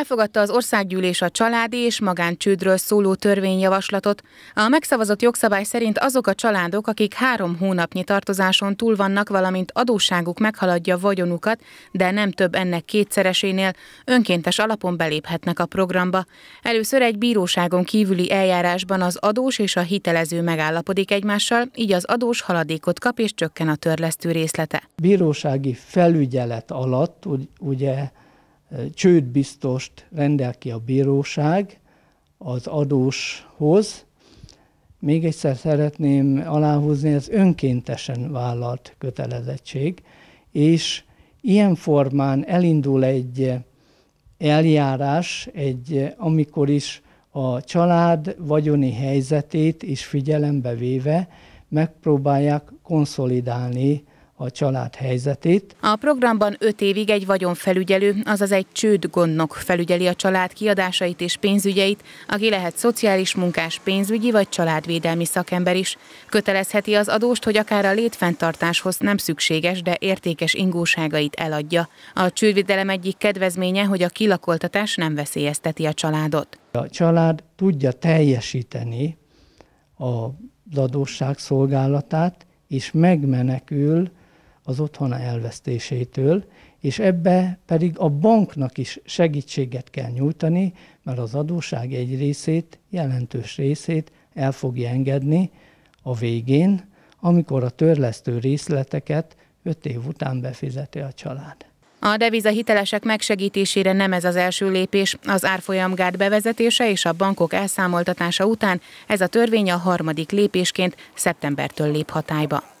elfogadta az országgyűlés a családi és magáncsődről szóló törvényjavaslatot. A megszavazott jogszabály szerint azok a családok, akik három hónapnyi tartozáson túl vannak, valamint adósságuk meghaladja vagyonukat, de nem több ennek kétszeresénél, önkéntes alapon beléphetnek a programba. Először egy bíróságon kívüli eljárásban az adós és a hitelező megállapodik egymással, így az adós haladékot kap és csökken a törlesztő részlete. Bírósági felügyelet alatt ugye csődbiztost rendel ki a bíróság az adóshoz. Még egyszer szeretném aláhúzni, ez önkéntesen vállalt kötelezettség, és ilyen formán elindul egy eljárás, egy, amikor is a család vagyoni helyzetét is figyelembe véve megpróbálják konszolidálni a család helyzetét. A programban öt évig egy vagyonfelügyelő, azaz egy csődgondnok felügyeli a család kiadásait és pénzügyeit, aki lehet szociális munkás, pénzügyi vagy családvédelmi szakember is. Kötelezheti az adóst, hogy akár a létfenntartáshoz nem szükséges, de értékes ingóságait eladja. A csődvédelem egyik kedvezménye, hogy a kilakoltatás nem veszélyezteti a családot. A család tudja teljesíteni a adósság szolgálatát, és megmenekül az otthona elvesztésétől, és ebbe pedig a banknak is segítséget kell nyújtani, mert az adóság egy részét, jelentős részét el fogja engedni a végén, amikor a törlesztő részleteket 5 év után befizeti a család. A deviza hitelesek megsegítésére nem ez az első lépés. Az árfolyamgárd bevezetése és a bankok elszámoltatása után ez a törvény a harmadik lépésként szeptembertől lép hatályba.